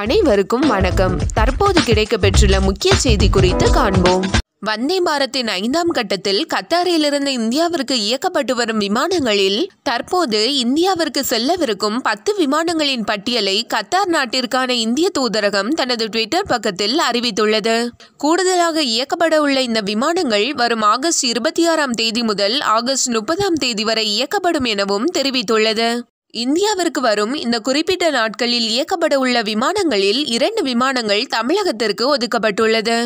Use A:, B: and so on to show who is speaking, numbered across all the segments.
A: அனைவருக்கும் வணக்கம் தற்போது கிடைக்கப்பெற்றுள்ள முக்கிய செய்தி குறித்து காண்போம் வந்தே பாரத்தின் ஐந்தாம் கட்டத்தில் கத்தாரிலிருந்து இந்தியாவிற்கு இயக்கப்பட்டு வரும் விமானங்களில் தற்போது இந்தியாவிற்கு செல்லவிருக்கும் பத்து விமானங்களின் பட்டியலை கத்தார் நாட்டிற்கான இந்திய தூதரகம் தனது ட்விட்டர் பக்கத்தில் அறிவித்துள்ளது கூடுதலாக இயக்கப்பட உள்ள இந்த விமானங்கள் வரும் ஆகஸ்ட் இருபத்தி ஆறாம் தேதி முதல் ஆகஸ்ட் முப்பதாம் தேதி வரை இயக்கப்படும் எனவும் தெரிவித்துள்ளது இந்தியாவிற்கு வரும் இந்த குறிப்பிட்ட நாட்களில் இயக்கப்பட உள்ள விமானங்களில் இரண்டு விமானங்கள் தமிழகத்திற்கு ஒதுக்கப்பட்டுள்ளது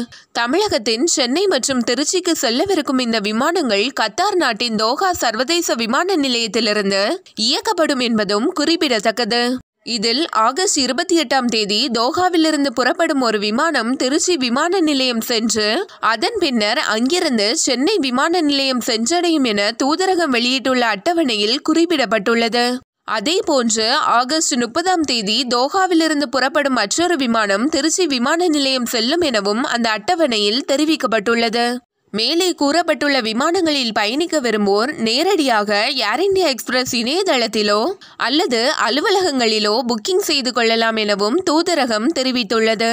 A: தமிழகத்தின் சென்னை மற்றும் திருச்சிக்கு செல்லவிருக்கும் இந்த விமானங்கள் கத்தார் நாட்டின் தோஹா சர்வதேச விமான நிலையத்திலிருந்து இயக்கப்படும் என்பதும் குறிப்பிடத்தக்கது இதில் ஆகஸ்ட் இருபத்தி எட்டாம் தேதி தோஹாவிலிருந்து புறப்படும் ஒரு விமானம் திருச்சி விமான நிலையம் சென்று அதன் பின்னர் அங்கிருந்து சென்னை விமான நிலையம் சென்றடையும் என தூதரகம் வெளியிட்டுள்ள அட்டவணையில் குறிப்பிடப்பட்டுள்ளது அதே போன்று ஆகஸ்ட் முப்பதாம் தேதி தோஹாவிலிருந்து புறப்படும் மற்றொரு விமானம் திருச்சி விமான நிலையம் செல்லும் எனவும் அந்த அட்டவணையில் தெரிவிக்கப்பட்டுள்ளது மேலே கூறப்பட்டுள்ள விமானங்களில் பயணிக்க விரும்புவோர் நேரடியாக ஏர் இந்தியா எக்ஸ்பிரஸ் இணையதளத்திலோ அல்லது அலுவலகங்களிலோ புக்கிங் செய்து கொள்ளலாம் எனவும் தூதரகம் தெரிவித்துள்ளது